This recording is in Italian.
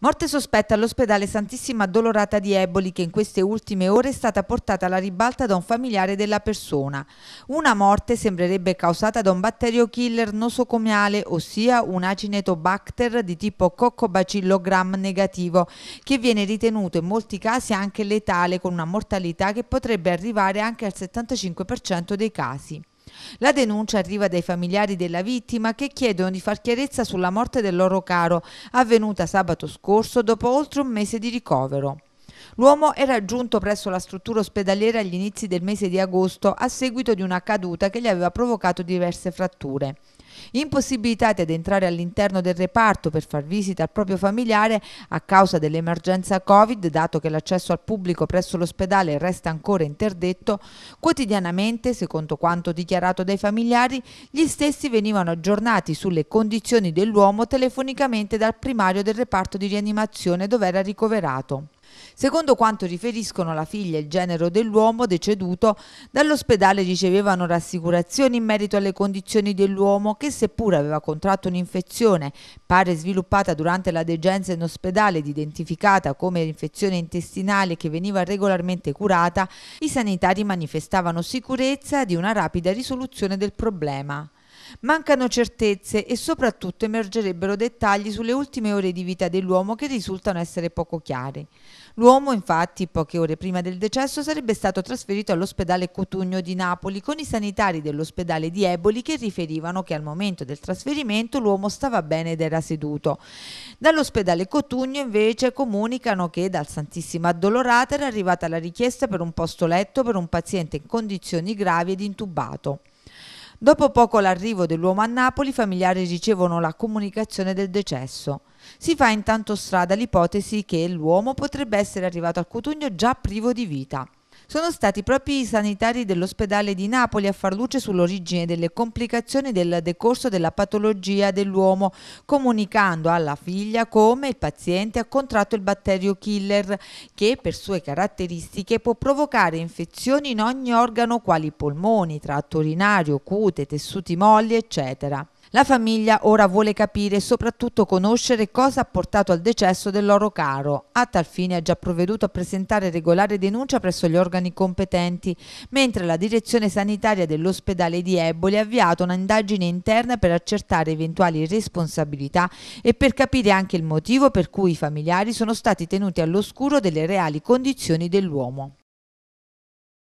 Morte sospetta all'ospedale Santissima Dolorata di Eboli che in queste ultime ore è stata portata alla ribalta da un familiare della persona. Una morte sembrerebbe causata da un batterio killer nosocomiale, ossia un acinetobacter di tipo coccobacillo gram negativo, che viene ritenuto in molti casi anche letale con una mortalità che potrebbe arrivare anche al 75% dei casi. La denuncia arriva dai familiari della vittima che chiedono di far chiarezza sulla morte del loro caro, avvenuta sabato scorso dopo oltre un mese di ricovero. L'uomo era giunto presso la struttura ospedaliera agli inizi del mese di agosto a seguito di una caduta che gli aveva provocato diverse fratture impossibilitati ad entrare all'interno del reparto per far visita al proprio familiare a causa dell'emergenza Covid, dato che l'accesso al pubblico presso l'ospedale resta ancora interdetto, quotidianamente, secondo quanto dichiarato dai familiari, gli stessi venivano aggiornati sulle condizioni dell'uomo telefonicamente dal primario del reparto di rianimazione dove era ricoverato. Secondo quanto riferiscono la figlia e il genero dell'uomo deceduto, dall'ospedale ricevevano rassicurazioni in merito alle condizioni dell'uomo che seppur aveva contratto un'infezione, pare sviluppata durante la degenza in ospedale ed identificata come infezione intestinale che veniva regolarmente curata, i sanitari manifestavano sicurezza di una rapida risoluzione del problema. Mancano certezze e soprattutto emergerebbero dettagli sulle ultime ore di vita dell'uomo che risultano essere poco chiari. L'uomo, infatti, poche ore prima del decesso sarebbe stato trasferito all'ospedale Cotugno di Napoli con i sanitari dell'ospedale di Eboli che riferivano che al momento del trasferimento l'uomo stava bene ed era seduto. Dall'ospedale Cotugno invece comunicano che dal Santissimo Addolorata era arrivata la richiesta per un posto letto per un paziente in condizioni gravi ed intubato. Dopo poco l'arrivo dell'uomo a Napoli, i familiari ricevono la comunicazione del decesso. Si fa intanto strada l'ipotesi che l'uomo potrebbe essere arrivato al Cotugno già privo di vita. Sono stati proprio i sanitari dell'ospedale di Napoli a far luce sull'origine delle complicazioni del decorso della patologia dell'uomo, comunicando alla figlia come il paziente ha contratto il batterio killer, che per sue caratteristiche può provocare infezioni in ogni organo quali polmoni, tratto urinario, cute, tessuti molli, eccetera. La famiglia ora vuole capire e soprattutto conoscere cosa ha portato al decesso del loro caro. A tal fine ha già provveduto a presentare regolare denuncia presso gli organi competenti, mentre la direzione sanitaria dell'ospedale di Eboli ha avviato un'indagine interna per accertare eventuali responsabilità e per capire anche il motivo per cui i familiari sono stati tenuti all'oscuro delle reali condizioni dell'uomo.